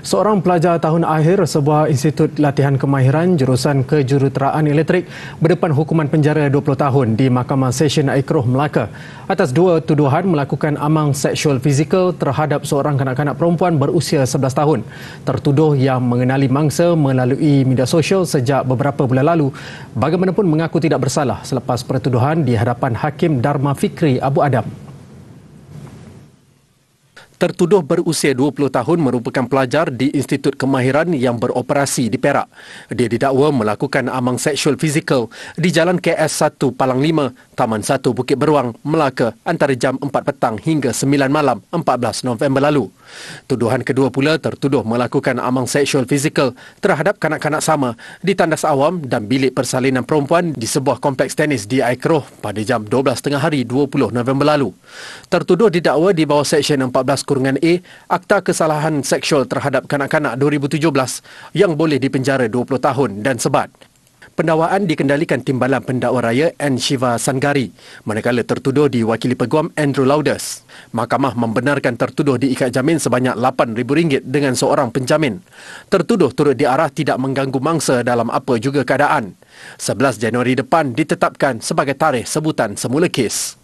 Seorang pelajar tahun akhir sebuah institut latihan kemahiran jurusan kejuruteraan elektrik berdepan hukuman penjara 20 tahun di Mahkamah Session Aikroh Melaka atas dua tuduhan melakukan amang seksual fizikal terhadap seorang kanak-kanak perempuan berusia 11 tahun. Tertuduh yang mengenali mangsa melalui media sosial sejak beberapa bulan lalu bagaimanapun mengaku tidak bersalah selepas pertuduhan di hadapan Hakim Dharma Fikri Abu Adam. Tertuduh berusia 20 tahun merupakan pelajar di Institut Kemahiran yang beroperasi di Perak. Dia didakwa melakukan amang seksual fizikal di Jalan KS 1 Palang 5, Taman 1 Bukit Beruang, Melaka antara jam 4 petang hingga 9 malam 14 November lalu. Tuduhan kedua pula tertuduh melakukan amang seksual fizikal terhadap kanak-kanak sama di tandas awam dan bilik persalinan perempuan di sebuah kompleks tenis di Aikroh pada jam 12.30 hari 20 November lalu. Tertuduh didakwa di bawah Seksyen 14 kurungan A Akta Kesalahan Seksual Terhadap Kanak-Kanak 2017 yang boleh dipenjara 20 tahun dan sebat. Pendawaan dikendalikan Timbalan Pendakwa Raya N. Shiva Sanggari, manakala tertuduh diwakili peguam Andrew Lauders. Mahkamah membenarkan tertuduh diikat jamin sebanyak RM8,000 dengan seorang penjamin. Tertuduh turut diarah tidak mengganggu mangsa dalam apa juga keadaan. 11 Januari depan ditetapkan sebagai tarikh sebutan semula kes.